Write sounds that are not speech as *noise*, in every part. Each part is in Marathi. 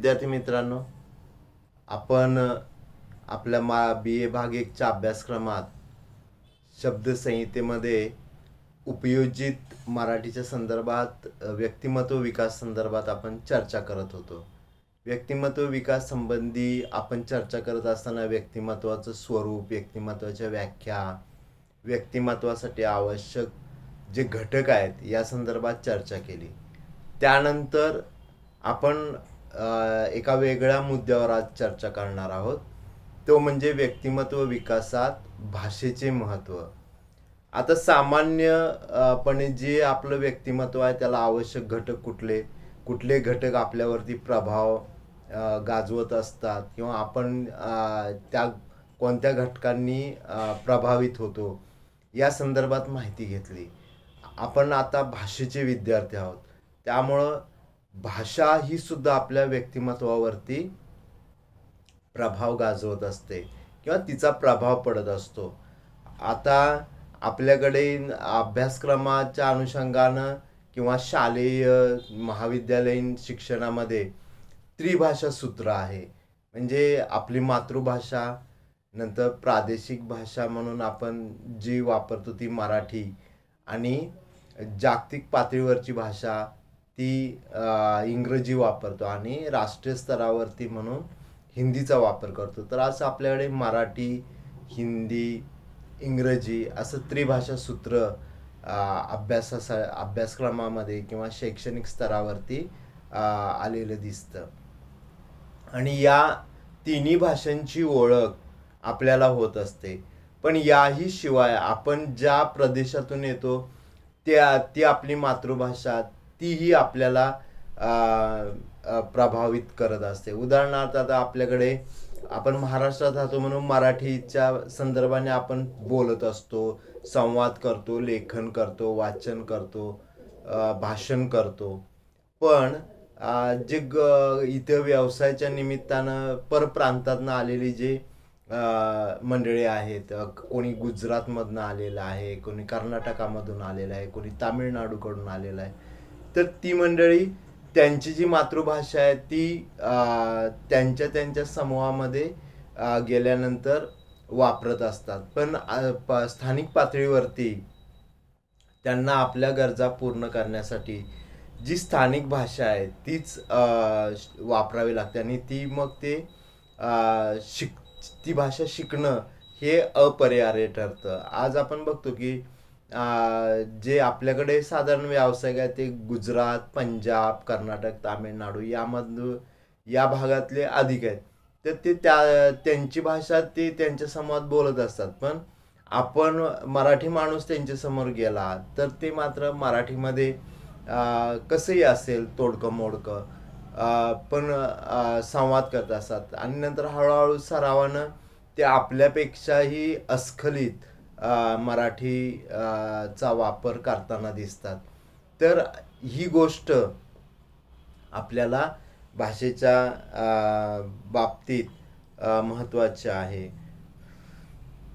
विद्यार्थी मित्रांनो आपण आपल्या मा बी ए भाग एकच्या अभ्यासक्रमात शब्दसंहितेमध्ये उपयोजित मराठीच्या संदर्भात व्यक्तिमत्व विकास संदर्भात आपण चर्चा करत होतो व्यक्तिमत्व विकास संबंधी आपण चर्चा करत असताना व्यक्तिमत्वाचं स्वरूप व्यक्तिमत्वाच्या व्याख्या व्यक्तिमत्वासाठी आवश्यक जे घटक आहेत या संदर्भात चर्चा केली त्यानंतर आपण एका वेगळ्या मुद्द्यावर आज चर्चा करणार आहोत तो म्हणजे व्यक्तिमत्व विकासात भाषेचे महत्त्व आता सामान्यपणे जे आपलं व्यक्तिमत्व आहे त्याला आवश्यक घटक कुठले कुठले घटक आपल्यावरती प्रभाव गाजवत असतात किंवा आपण त्या कोणत्या घटकांनी प्रभावित होतो या संदर्भात माहिती घेतली आपण आता भाषेचे विद्यार्थी आहोत त्यामुळं भाषा ही सुद्धा आपल्या व्यक्तिमत्वावरती प्रभाव गाजवत असते किंवा तिचा प्रभाव पडत असतो आता आपल्याकडे अभ्यासक्रमाच्या अनुषंगानं किंवा शालेय महाविद्यालयीन शिक्षणामध्ये त्रिभाषा सूत्र आहे म्हणजे आपली मातृभाषा नंतर प्रादेशिक भाषा म्हणून आपण जी वापरतो ती मराठी आणि जागतिक पातळीवरची भाषा ती इंग्रजी वापरतो आणि राष्ट्रीय स्तरावरती म्हणून हिंदीचा वापर करतो तर असं आपल्याकडे मराठी हिंदी इंग्रजी असं त्रिभाषा सूत्र अभ्यासा अभ्यासक्रमामध्ये किंवा शैक्षणिक स्तरावरती आलेलं दिसतं आणि या तिन्ही भाषांची ओळख आपल्याला होत असते पण याही शिवाय आपण ज्या प्रदेशातून येतो त्या ती आपली मातृभाषा तीही आपल्याला प्रभावित करत असते उदाहरणार्थ आता आपल्याकडे आपण महाराष्ट्रात राहतो म्हणून मराठीच्या संदर्भाने आपण बोलत असतो संवाद करतो लेखन करतो वाचन करतो भाषण करतो पण जे ग इथं व्यवसायाच्या निमित्तानं परप्रांतातनं आलेली जे मंडळी आहेत कोणी गुजरातमधनं आलेलं आहे कोणी कर्नाटकामधून आलेलं आहे कोणी तामिळनाडूकडून आलेलं आहे तर ती मंडळी त्यांची जी मातृभाषा आहे ती त्यांच्या त्यांच्या समूहामध्ये गेल्यानंतर वापरत असतात पण स्थानिक पातळीवरती त्यांना आपल्या गरजा पूर्ण करण्यासाठी जी स्थानिक भाषा आहे तीच वापरावी लागते आणि ती मग ते शिक ती भाषा शिकणं हे अपरिहार्य ठरतं आज आपण बघतो की जे आपल्याकडे साधारण व्यावसायिक आहे ते गुजरात पंजाब कर्नाटक तामिळनाडू यामधून या भागातले अधिक आहेत तर ते त्या त्यांची भाषा ते त्यांच्या समोर बोलत असतात पण आपण मराठी माणूस त्यांच्यासमोर गेला तर ते मात्र मराठीमध्ये कसंही असेल तोडकं मोडकं पण संवाद करत असतात आणि नंतर हळूहळू सरावानं ते आपल्यापेक्षाही अस्खलित मराठी चा वापर करताना दिसतात तर ही गोष्ट आपल्याला भाषेच्या बाबतीत महत्त्वाची आहे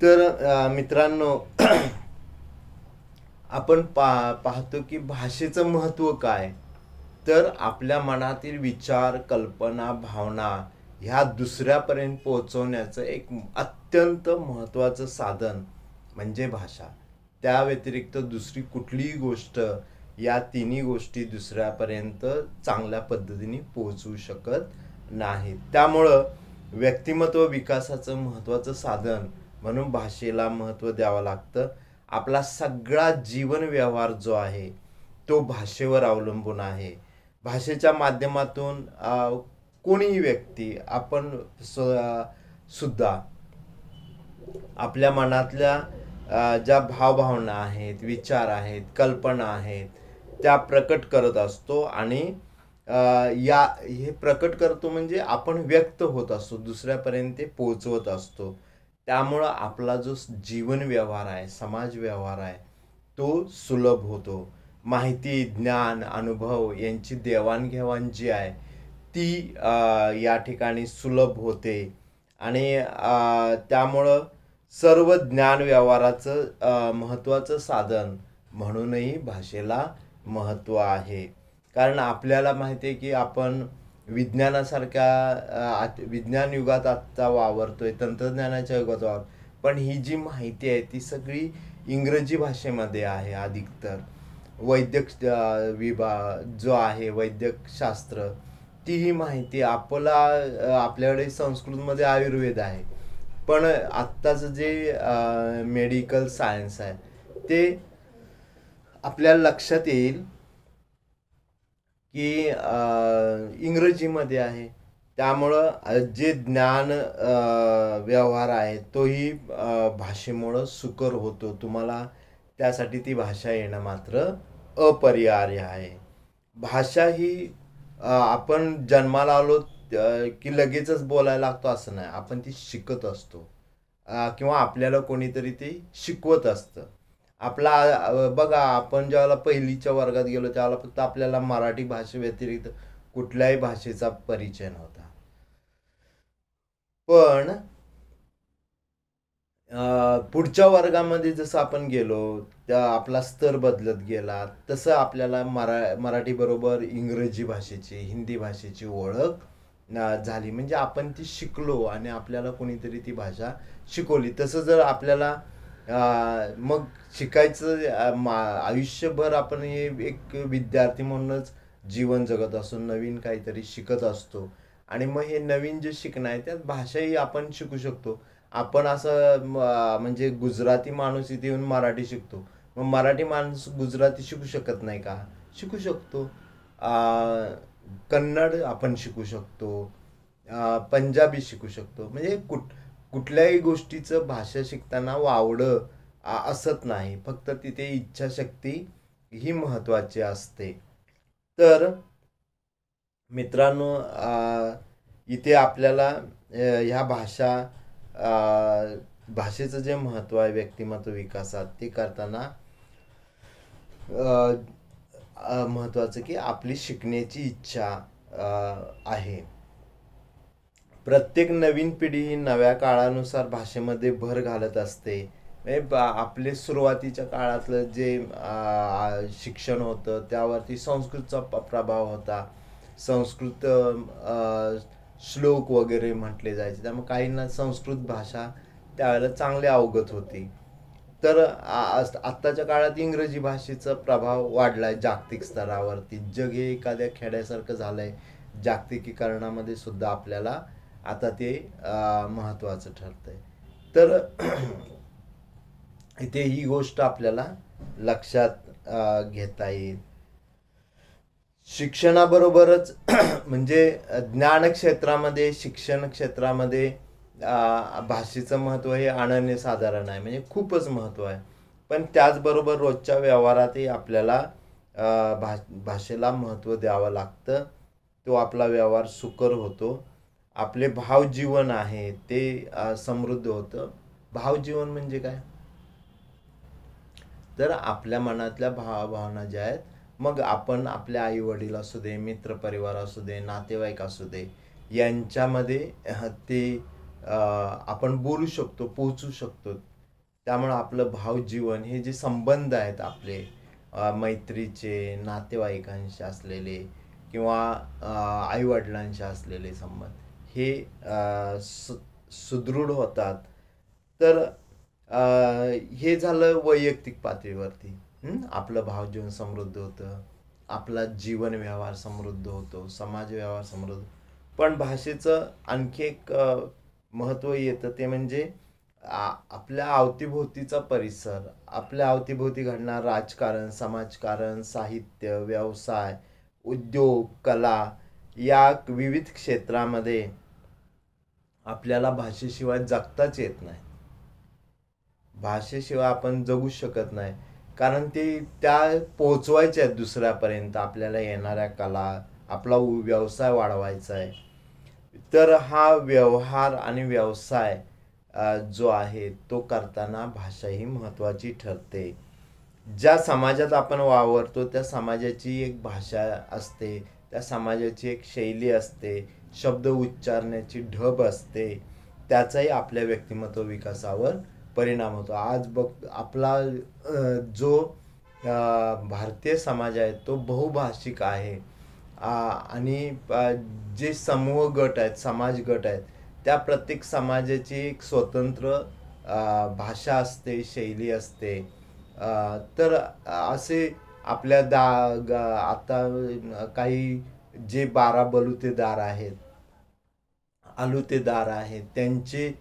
तर मित्रांनो *clears throat* आपण पा पाहतो की भाषेचं महत्व काय तर आपल्या मनातील विचार कल्पना भावना ह्या दुसऱ्यापर्यंत पोहोचवण्याचं एक अत्यंत महत्त्वाचं साधन म्हणजे भाषा त्या व्यतिरिक्त दुसरी कुठलीही गोष्ट या तिन्ही गोष्टी दुसऱ्यापर्यंत चांगल्या पद्धतीने पोहोचवू शकत नाही त्यामुळं व्यक्तिमत्व विकासाचं महत्त्वाचं साधन म्हणून भाषेला महत्त्व द्यावं लागतं आपला सगळा जीवन व्यवहार जो आहे तो भाषेवर अवलंबून आहे भाषेच्या माध्यमातून कोणीही व्यक्ती आपण सुद्धा आपल्या मनातल्या ज्या भावभावना आहेत विचार आहेत कल्पना आहेत त्या प्रकट करत असतो आणि या हे प्रकट करतो म्हणजे आपण व्यक्त होत असतो दुसऱ्यापर्यंत ते पोचवत असतो त्यामुळं आपला जो जीवन व्यवहार आहे समाज व्यवहार आहे तो सुलभ होतो माहिती ज्ञान अनुभव यांची देवाणघेवाण जी आहे ती या ठिकाणी सुलभ होते आणि त्यामुळं सर्व ज्ञान व्यवहाराचं महत्त्वाचं साधन म्हणूनही भाषेला महत्त्व आहे कारण आपल्याला माहिती आहे की आपण विज्ञानासारख्या विज्ञान युगात आत्ता वावरतोय तंत्रज्ञानाच्या युगात वावर पण ही जी माहिती आहे ती सगळी इंग्रजी भाषेमध्ये आहे अधिकतर वैद्यक विभाग जो आहे वैद्यकशास्त्र ती ही माहिती आपला आपल्याकडे संस्कृतमध्ये आयुर्वेद आहे पण आत्ताचं जे मेडिकल सायन्स आहे ते आपल्या लक्षात येईल की इंग्रजीमध्ये आहे त्यामुळं जे ज्ञान व्यवहार आहे तोही भाषेमुळं सुकर होतो तुम्हाला त्यासाठी ती भाषा येणं मात्र अपरिहार्य आहे भाषा ही आपण जन्माला आलो की लगेचच बोलायला लागतो असं नाही आपण ती शिकत असतो किंवा आपल्याला कोणीतरी ते शिकवत असतं आपला बघा आपण ज्यावेळेला पहिलीच्या वर्गात गेलो त्यावेळेला फक्त आपल्याला मराठी व्यतिरिक्त कुठल्याही भाषेचा परिचय नव्हता पण पुढच्या वर्गामध्ये जसं आपण गेलो त्या आपला स्तर बदलत गेला तसं आपल्याला मरा बरोबर इंग्रजी भाषेची हिंदी भाषेची ओळख झाली म्हणजे आपण ती शिकलो आणि आपल्याला कोणीतरी ती भाषा शिकवली तसं जर आपल्याला मग शिकायचं आयुष्यभर आपण हे एक विद्यार्थी म्हणूनच जीवन जगत असतो नवीन काहीतरी शिकत असतो आणि मग हे नवीन जे शिकणं आहे त्यात भाषाही आपण शिकू शकतो आपण असं म्हणजे गुजराती माणूस इथे येऊन मराठी शिकतो मग मराठी माणूस गुजराती शिकू शकत नाही का शिकू शकतो कन्नड आपण शिकू शकतो पंजाबी शिकू शकतो म्हणजे कुठ कुठल्याही गोष्टीचं भाषा शिकताना वावड असत नाही फक्त तिथे इच्छाशक्ती ही महत्त्वाची असते तर मित्रांनो इथे आपल्याला ह्या भाषा भाषेचं जे महत्त्व आहे व्यक्तिमत्व विकासात ते करताना महत्त्वाचं की आपली शिकण्याची इच्छा आहे प्रत्येक नवीन पिढी ही नव्या काळानुसार भाषेमध्ये भर घालत असते आपले सुरुवातीच्या काळातलं जे शिक्षण होतं त्यावरती संस्कृतचा प्रभाव होता संस्कृत श्लोक वगैरे म्हटले जायचे त्यामुळे काहींना संस्कृत भाषा त्यावेळेला चांगली अवगत होती तर आत्ताच्या काळात इंग्रजी भाषेचा प्रभाव वाढला आहे जागतिक स्तरावरती जग हे एखाद्या खेड्यासारखं झालंय जागतिकीकरणामध्ये सुद्धा आपल्याला आता ते महत्त्वाचं ठरतंय तर *clears throat* इथे ही गोष्ट आपल्याला लक्षात घेता येईल शिक्षणाबरोबरच *clears throat* म्हणजे ज्ञान क्षेत्रामध्ये शिक्षण क्षेत्रामध्ये भाषेचं महत्त्व हे अनन्यसाधारण आहे म्हणजे खूपच महत्त्व आहे पण त्याचबरोबर रोजच्या व्यवहारातही आपल्याला भा भाषेला महत्त्व द्यावं लागतं तो आपला व्यवहार सुकर होतो आपले भावजीवन आहे ते समृद्ध होतं भावजीवन म्हणजे काय तर आपल्या मनातल्या भावभावना ज्या आहेत मग आपण आपल्या आई वडील असू दे मित्रपरिवार असू दे नातेवाईक असू दे यांच्यामध्ये ते आपण बोलू शकतो पोहोचू शकतो त्यामुळं आपलं भावजीवन हे जे संबंध आहेत आपले मैत्रीचे नातेवाईकांशी असलेले किंवा आईवडिलांशी असलेले संबंध हे सु सुदृढ होतात तर हे झालं वैयक्तिक पातळीवरती आपलं भावजीवन समृद्ध होतं आपला जीवन व्यवहार समृद्ध होतो समाज व्यवहार समृद्ध पण भाषेचं आणखी एक महत्त्व येतं ते म्हणजे आपल्या अवतीभोवतीचा परिसर आपल्या अवतीभोवती घडणार राजकारण समाजकारण साहित्य व्यवसाय उद्योग कला या विविध क्षेत्रामध्ये आपल्याला भाषेशिवाय जगताच येत नाही भाषेशिवाय आपण जगू शकत नाही कारण ते त्या पोचवायच्या आहेत दुसऱ्यापर्यंत आपल्याला येणाऱ्या कला आपला व्यवसाय वाढवायचा आहे तर हा व्यवहार आणि व्यवसाय जो आहे तो करताना भाषा ही महत्त्वाची ठरते ज्या समाजात आपण वावरतो त्या समाजाची एक भाषा असते त्या समाजाची एक शैली असते शब्द उच्चारण्याची ढब असते त्याचाही आपल्या व्यक्तिमत्व विकासावर परिणाम होतो आज बघ आपला जो भारतीय समाज आहे तो बहुभाषिक आहे आणि जे समूह गट आहेत समाज गट आहेत त्या प्रत्येक समाजाची एक स्वतंत्र भाषा असते शैली असते तर असे आपल्या दा आता काही जे बारा बलुतेदार आहेत आलुतेदार आहेत त्यांचे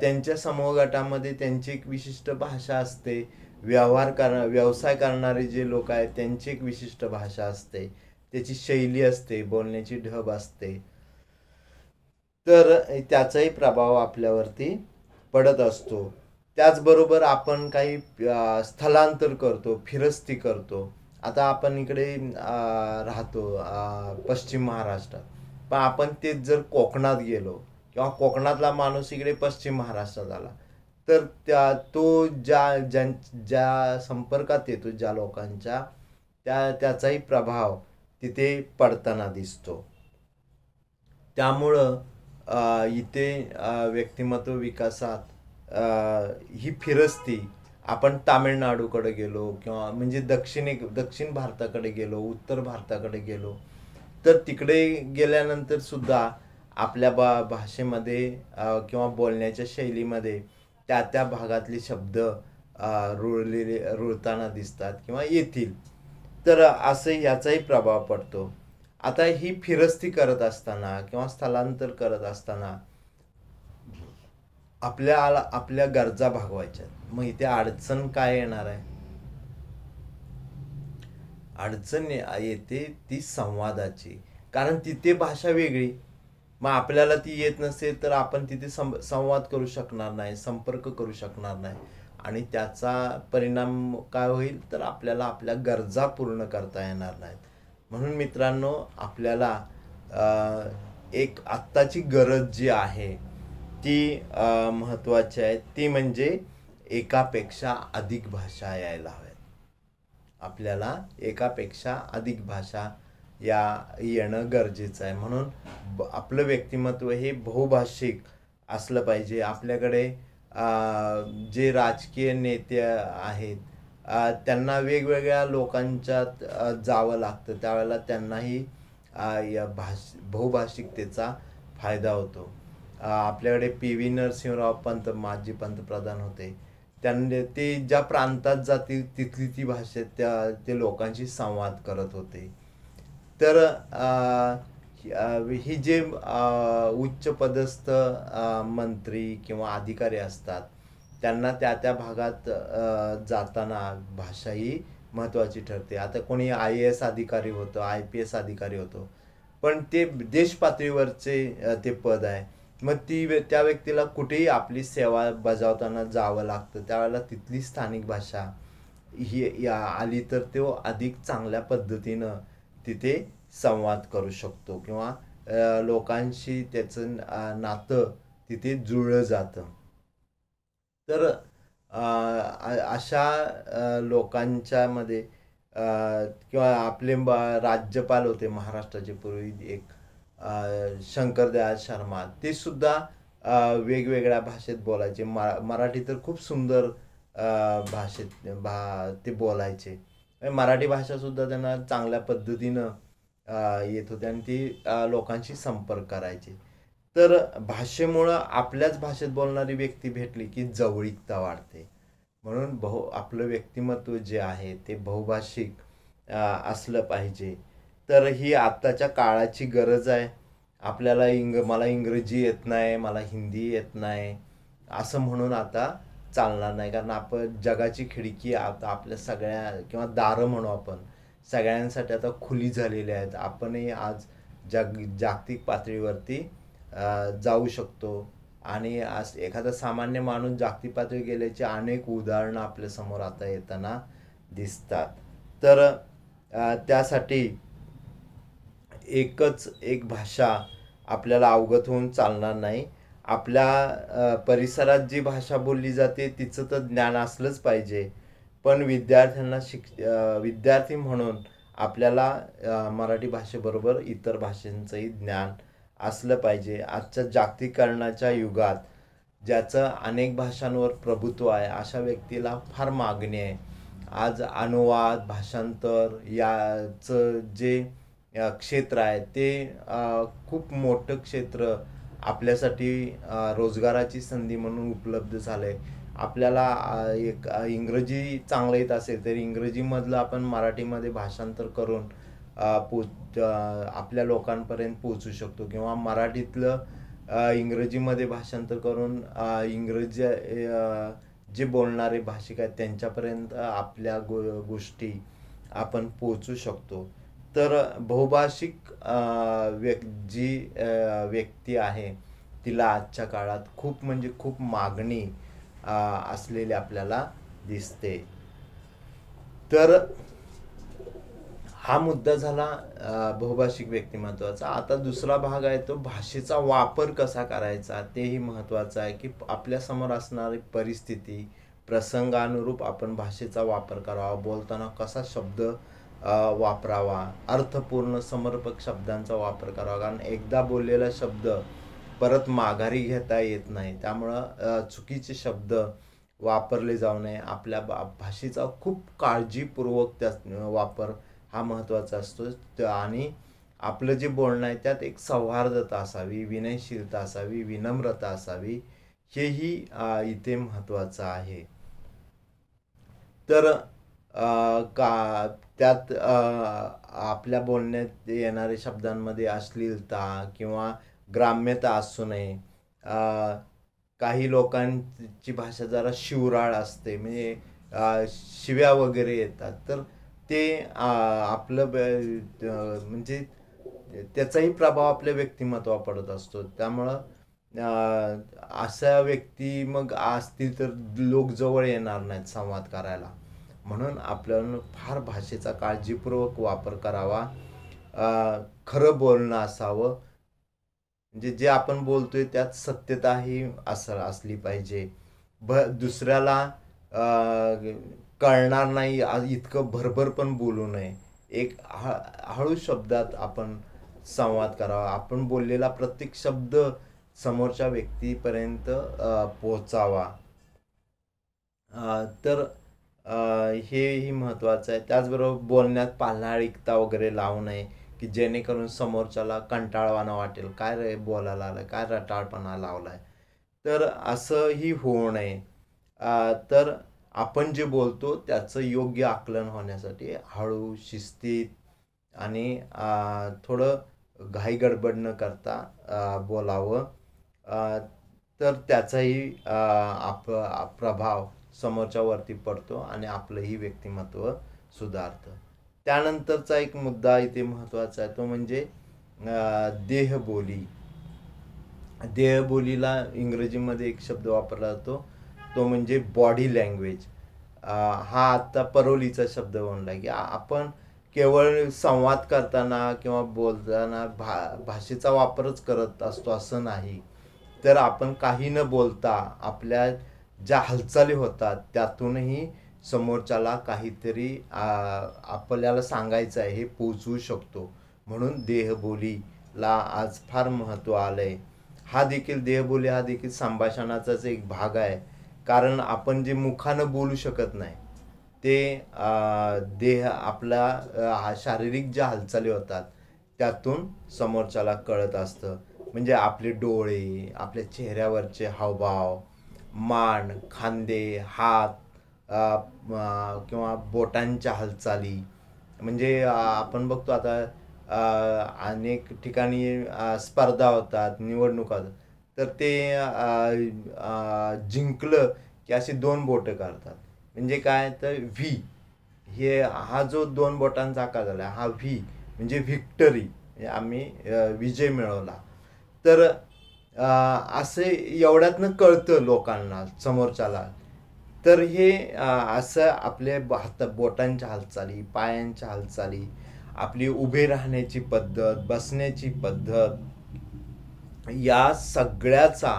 त्यांच्या समूह गटामध्ये त्यांची एक विशिष्ट भाषा असते व्यवहार कर व्यवसाय करणारे जे लोक आहेत त्यांची एक विशिष्ट भाषा असते त्याची शैली असते बोलण्याची ढब असते तर त्याचाही प्रभाव आपल्यावरती पडत असतो त्याचबरोबर आपण काही स्थलांतर करतो फिरस्ती करतो आता आपण इकडे राहतो पश्चिम महाराष्ट्रात पण आपण ते जर कोकणात गेलो किंवा कोकणातला माणूस इकडे पश्चिम महाराष्ट्रात आला तर त्या तो ज्या ज्यां ज्या संपर्कात येतो ज्या लोकांच्या त्या त्याचाही प्रभाव तिथे पडताना दिसतो त्यामुळं इथे व्यक्तिमत्व विकासात ही फिरस्ती आपण तामिळनाडूकडे गेलो किंवा म्हणजे दक्षिणे दक्षिण भारताकडे गेलो उत्तर भारताकडे गेलो तर तिकडे गेल्यानंतर सुद्धा आपल्या बा भाषेमध्ये किंवा बोलण्याच्या शैलीमध्ये त्या त्या भागातले शब्द रुळलेले रुळताना दिसतात किंवा येतील तर असे याचाही प्रभाव पडतो आता ही फिरस्ती करत असताना किंवा स्थलांतर करत असताना आपल्याला आपल्या गरजा भागवायच्या मग इथे अडचण काय येणार आहे अडचण येते ती संवादाची कारण तिथे भाषा वेगळी मग आपल्याला ती येत नसेल तर आपण तिथे सं संवाद करू शकणार नाही संपर्क करू शकणार नाही आणि त्याचा परिणाम काय होईल तर आपल्याला आपल्या गरजा पूर्ण करता येणार नाहीत म्हणून मित्रांनो आपल्याला एक आत्ताची गरज जी आहे ती महत्त्वाची आहे ती म्हणजे एकापेक्षा अधिक भाषा यायला हव्यात आपल्याला एकापेक्षा अधिक भाषा या येणं गरजेचं आहे म्हणून आपलं व्यक्तिमत्व हे बहुभाषिक असलं पाहिजे आपल्याकडे जे राजकीय नेते आहेत त्यांना वेगवेगळ्या लोकांच्या जावं लागतं त्यावेळेला त्यांनाही या भाष बहुभाषिकतेचा फायदा होतो आपल्याकडे पी व्ही नरसिंहराव पंत माजी पंतप्रधान होते त्यांनी ते ज्या प्रांतात जातील तिथली ती भाषेत त्या ते लोकांशी संवाद करत होते तर ही जे उच्च पदस्थ मंत्री किंवा अधिकारी असतात त्यांना त्या त्या भागात जाताना भाषा ही महत्त्वाची ठरते आता कोणी आय ए एस अधिकारी होतो आय पी एस अधिकारी होतो पण ते देश पातळीवरचे ते पद आहे मग ती त्या व्यक्तीला कुठेही आपली सेवा बजावताना जावं लागतं त्यावेळेला तिथली स्थानिक भाषा ही आली तर तो अधिक चांगल्या पद्धतीनं तिथे संवाद करू शकतो किंवा लोकांशी त्याचं नातं तिथे जुळलं जातं तर अशा लोकांच्यामध्ये किंवा आपले राज्यपाल होते महाराष्ट्राचे पूर्वी एक शंकरदयाल शर्मा ते सुद्धा वेगवेगळ्या भाषेत बोलायचे मरा मराठी तर खूप सुंदर भाषेत भा ते बोलायचे मराठी भाषासुद्धा त्यांना चांगल्या पद्धतीनं येत होते आणि ती लोकांशी संपर्क करायची तर भाषेमुळं आपल्याच भाषेत बोलणारी व्यक्ती भेटली की जवळीकता वाढते म्हणून बहु आपलं व्यक्तिमत्व जे आहे ते बहुभाषिक असलं पाहिजे तर ही आत्ताच्या काळाची गरज आहे आपल्याला इंग मला इंग्रजी येत नाही मला हिंदी येत नाही असं म्हणून आता चालणार नाही कारण आपण जगाची खिडकी आता आपल्या सगळ्या किंवा दारं म्हणू आपण सगळ्यांसाठी आता खुली झालेल्या आहेत आपणही आज जाग जागतिक पातळीवरती जाऊ शकतो आणि आज एखादा सामान्य माणूस जागतिक पातळी गेल्याची अनेक उदाहरणं आपल्यासमोर आता येताना दिसतात तर त्यासाठी एकच एक भाषा आपल्याला अवगत होऊन चालणार नाही आपल्या परिसरात जी भाषा बोलली जाते तिचं तर ज्ञान असलंच पाहिजे पण विद्यार्थ्यांना शिक विद्यार्थी म्हणून आपल्याला मराठी भाषेबरोबर इतर भाषांचंही ज्ञान असलं पाहिजे आजच्या जागतिकरणाच्या युगात ज्याचं अनेक भाषांवर प्रभुत्व आहे अशा व्यक्तीला फार मागणी आहे आज अनुवाद भाषांतर याचं जे क्षेत्र आहे ते खूप मोठं क्षेत्र आपल्यासाठी रोजगाराची संधी म्हणून उपलब्ध झालं आहे आपल्याला एक इंग्रजी चांगलं येत असेल तर इंग्रजीमधलं आपण मराठीमध्ये भाषांतर करून पो आपल्या लोकांपर्यंत पोचू शकतो किंवा मराठीतलं इंग्रजीमध्ये भाषांतर करून इंग्रजी जे बोलणारे भाषिक आहेत त्यांच्यापर्यंत आपल्या गो गोष्टी आपण पोचू शकतो तर बहुभाषिक व्यक् जी व्यक्ती आहे तिला आजच्या काळात खूप म्हणजे खूप मागणी असलेले आपल्याला दिसते तर हा मुद्दा झाला बहुभाषिक व्यक्तिमत्वाचा आता दुसरा भाग आहे तो भाषेचा वापर कसा करायचा तेही महत्त्वाचं आहे की आपल्यासमोर असणारी परिस्थिती प्रसंगानुरूप आपण भाषेचा वापर करावा बोलताना कसा शब्द वापरावा अर्थपूर्ण समर्पक शब्दांचा वापर करावा कारण एकदा बोललेला शब्द परत माघारी घेता येत नाही त्यामुळं चुकीचे शब्द वापरले जाऊ नये आपल्या बा भाषेचा खूप काळजीपूर्वक त्या वापर हा महत्त्वाचा असतो आणि आपलं जे बोलणं आहे त्यात एक सौहार्दता असावी विनयशीलता असावी विनम्रता असावी हेही इथे महत्त्वाचं आहे तर का त्यात आपल्या बोलण्यात येणाऱ्या शब्दांमध्ये अश्लीलता किंवा ग्राम्यता असू नये काही लोकांची भाषा जरा शिवराळ असते म्हणजे शिव्या वगैरे येतात तर ते आपलं म्हणजे त्याचाही प्रभाव आपल्या व्यक्तिमत्वा पडत असतो त्यामुळं अशा व्यक्ती मग असतील तर लोक जवळ येणार नाहीत संवाद करायला म्हणून आपल्याला फार भाषेचा काळजीपूर्वक वापर करावा खरं बोलणं असावं म्हणजे जे आपण बोलतोय त्यात सत्यता ही असली पाहिजे भ दुसऱ्याला कळणार नाही इतकं भरभर पण बोलू नये एक हळू शब्दात आपण संवाद करावा आपण बोललेला प्रत्येक शब्द समोरच्या व्यक्तीपर्यंत पोचावा तर हेही महत्त्वाचं आहे त्याचबरोबर बोलण्यात पाल्हाळिकता वगैरे लावू नये की जेणेकरून समोरच्याला कंटाळवाना वाटेल काय रे बोलायला आलं काय रटाळपणा लावला तर असंही होऊ नये तर आपण जे बोलतो त्याचं योग्य आकलन होण्यासाठी हळू शिस्तीत आणि थोडं घाईगडबड न करता बोलावं तर त्याचाही आप प्रभाव समोरच्यावरती पडतो आणि आपलंही व्यक्तिमत्व सुधारतं त्यानंतरचा एक मुद्दा इथे महत्त्वाचा आहे तो म्हणजे देहबोली देहबोलीला इंग्रजीमध्ये एक शब्द वापरला जातो तो म्हणजे बॉडी लँग्वेज हा आत्ता परोलीचा शब्द बनला की आपण केवळ संवाद करताना किंवा बोलताना भा भाषेचा वापरच करत असतो असं नाही तर आपण काही न बोलता आपल्या ज्या हालचाली होतात त्यातूनही समोरच्याला काहीतरी आपल्याला सांगायचं आहे हे पोचवू शकतो म्हणून देहबोलीला आज फार महत्त्व आलं आहे हा देखील देहबोली हा देखील संभाषणाचाच एक भाग आहे कारण आपण जे मुखानं बोलू शकत नाही ते देह आपला हा शारीरिक ज्या हालचाली होतात त्यातून समोरच्याला कळत असतं म्हणजे आपले डोळे आपल्या चेहऱ्यावरचे हावभाव मान खांदे हात किंवा बोटांच्या हालचाली म्हणजे आपण बघतो आता अनेक ठिकाणी स्पर्धा होतात निवडणुका तर ते जिंकलं की अशी दोन बोटं काढतात म्हणजे काय तर व्ही हे हा जो दोन बोटांचा आकार झाला हा व्ही म्हणजे व्हिक्टरी म्हणजे आम्ही विजय मिळवला तर असे एवढ्यातनं कळतं लोकांना समोरच्याला तर हे असं आपले हात बोटांच्या हालचाली पायांच्या हालचाली आपली उभे राहण्याची पद्धत बसण्याची पद्धत या सगळ्याचा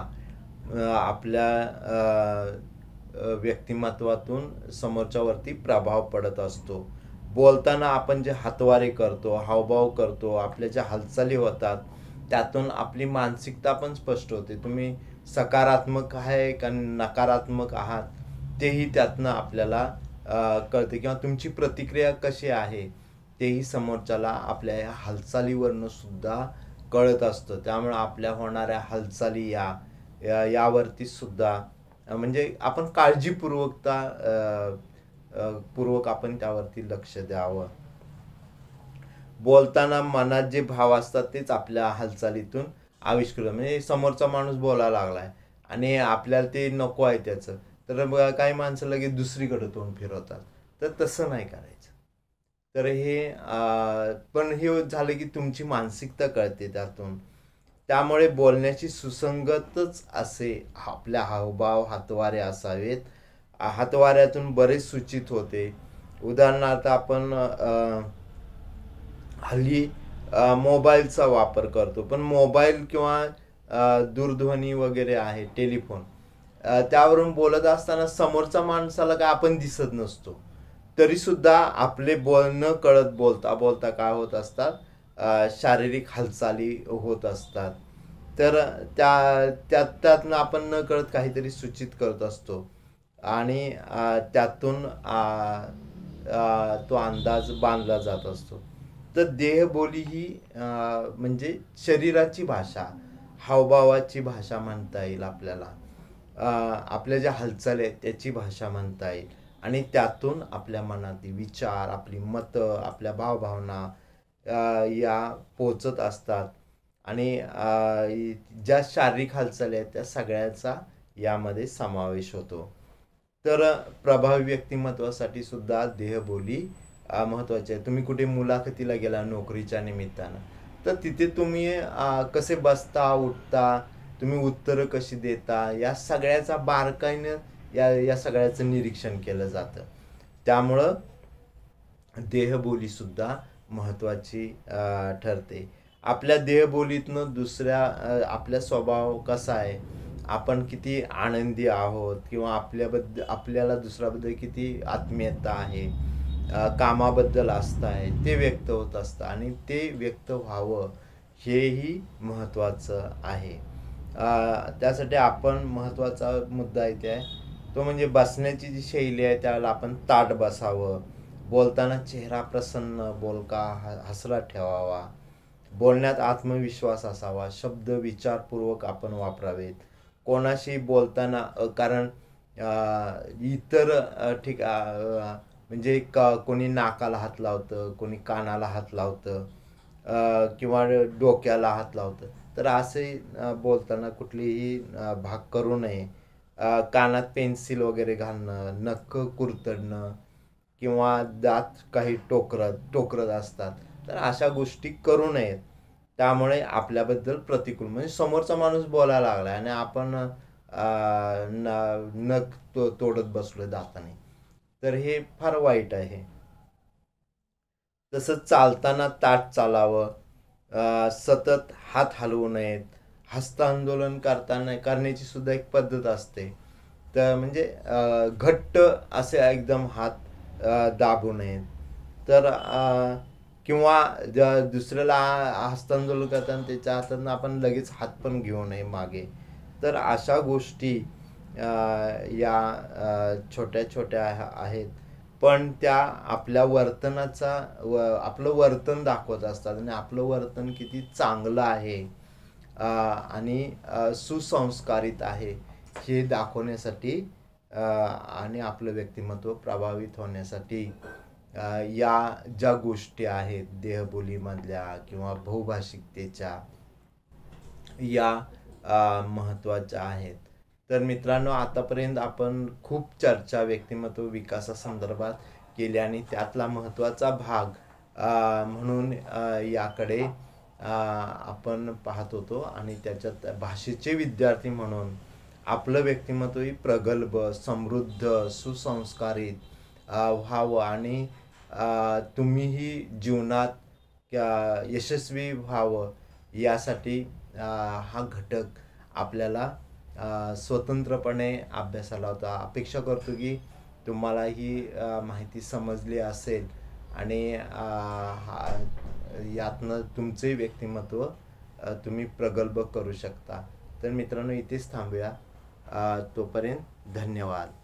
आपल्या व्यक्तिमत्वातून समोरच्यावरती प्रभाव पडत असतो बोलताना आपण जे हातवारे करतो हावभाव करतो आपल्या ज्या हालचाली होतात त्यातून आपली मानसिकता पण स्पष्ट होते तुम्ही सकारात्मक आहे का नकारात्मक आहात तेही त्यातनं आपल्याला कळते किंवा तुमची प्रतिक्रिया कशी आहे तेही समोरच्याला आपल्या ह्या हालचालीवरनं सुद्धा कळत असतं त्यामुळे आपल्या होणाऱ्या हालचाली या यावरती सुद्धा म्हणजे आपण काळजीपूर्वकता पूर्वक आपण त्यावरती लक्ष द्यावं बोलताना मनात जे भाव असतात तेच आपल्या हालचालीतून आविष्कृत म्हणजे समोरचा माणूस बोलायला लागलाय आणि आपल्याला ते नको आहे त्याचं तर काही माणसं लगेच दुसरीकडे तोंड फिरवतात तर तसं नाही करायचं तर हे पण हे झालं की तुमची मानसिकता कळते त्यातून त्यामुळे बोलण्याची सुसंगतच असे आपल्या हावभाव हातवारे असावेत हातवाऱ्यातून बरेच सूचित होते उदाहरणार्थ आपण हल्ली मोबाईलचा वापर करतो पण मोबाईल किंवा दूरध्वनी वगैरे आहे टेलिफोन त्यावरून बोलत असताना समोरचा माणसाला काय आपण दिसत नसतो तरी सुद्धा आपले बोल न कळत बोलता बोलता काय होत असतात शारीरिक हालचाली होत असतात तर त्या त्यात त्यातनं आपण न कळत काहीतरी सूचित करत असतो आणि त्यातून तो अंदाज बांधला जात असतो तर देहबोली ही म्हणजे शरीराची भाषा हावभावाची भाषा म्हणता येईल आपल्याला आपल्या ज्या हालचाल आहेत त्याची भाषा म्हणता येईल आणि त्यातून आपल्या मनातील विचार आपली मतं आपल्या भावभावना या पोचत असतात आणि ज्या शारीरिक हालचाली आहेत त्या सगळ्याचा यामध्ये समावेश होतो तर प्रभावी व्यक्तिमत्वासाठी सुद्धा देहबोली महत्त्वाची आहे तुम्ही कुठे मुलाखतीला गेला नोकरीच्या निमित्तानं तर तिथे तुम्ही कसे बसता उठता तुम्ही उत्तरं कशी देता या सगळ्याचा बारकाईनं या या सगळ्याचं निरीक्षण केलं जातं त्यामुळं देहबोलीसुद्धा महत्त्वाची ठरते आपल्या देहबोलीतनं दुसऱ्या आपला स्वभाव कसा आहे आपण किती आनंदी आहोत किंवा आपल्याबद्दल आपल्याला दुसऱ्याबद्दल किती आत्मीयता आहे कामाबद्दल असतं आहे ते व्यक्त होत असतं आणि ते व्यक्त व्हावं हेही महत्त्वाचं आहे त्यासाठी आपण महत्त्वाचा मुद्दा इथे आहे तो म्हणजे बसण्याची जी शैली आहे त्याला आपण ताट बसावं बोलताना चेहरा प्रसन्न बोलका हसरा ठेवावा बोलण्यात आत्मविश्वास असावा शब्द विचारपूर्वक आपण वापरावेत कोणाशी बोलताना कारण इतर ठीक म्हणजे क कोणी नाकाला हात लावतं कोणी कानाला हात लावतं किंवा डोक्याला हात लावतं तर असे बोलताना कुठलीही भाग करू नये कानात पेन्सिल वगैरे घालणं नख कुरतडणं किंवा दात काही टोकरत टोकरत असतात तर अशा गोष्टी करू नयेत त्यामुळे आपल्याबद्दल प्रतिकूल म्हणजे समोरचा माणूस बोलायला लागला आणि आपण नख तो तोडत बसलो दाताने तर हे फार वाईट आहे तसं चालताना ताट चालावं सतत हात हलवू नयेत हस्त हस्तांदोलन करताना करण्याची सुद्धा एक पद्धत असते तर म्हणजे घट्ट असे एकदम हात दाबू नयेत तर किंवा दुसऱ्याला हस्तांदोलन करताना त्याच्या हातात आपण लगेच हात पण घेऊ नये मागे तर अशा गोष्टी या छोट्या छोट्या आहेत पण त्या आपल्या वर्तनाचा व आपलं वर्तन दाखवत असतात आणि आपलं वर्तन किती चांगलं आहे आणि सुसंस्कारित आहे हे दाखवण्यासाठी आणि आपलं व्यक्तिमत्व प्रभावित होण्यासाठी या ज्या गोष्टी आहेत देहबोलीमधल्या किंवा बहुभाषिकतेच्या या महत्त्वाच्या आहेत तर मित्रांनो आतापर्यंत आपण खूप चर्चा व्यक्तिमत्व विकासासंदर्भात केली आणि त्यातला महत्त्वाचा भाग म्हणून याकडे आपण पाहत होतो आणि त्याच्यात भाषेचे विद्यार्थी म्हणून आपलं व्यक्तिमत्व प्रगल्भ समृद्ध सुसंस्कारित व्हावं आणि तुम्हीही जीवनात यशस्वी व्हावं यासाठी हा घटक आपल्याला स्वतंत्रपणे अभ्यासाला होता अपेक्षा करतो की तुम्हाला ही माहिती समजली असेल आणि यातनं तुमचे व्यक्तिमत्व तुम्ही प्रगल्भ करू शकता तर मित्रांनो इथेच थांबूया तोपर्यंत धन्यवाद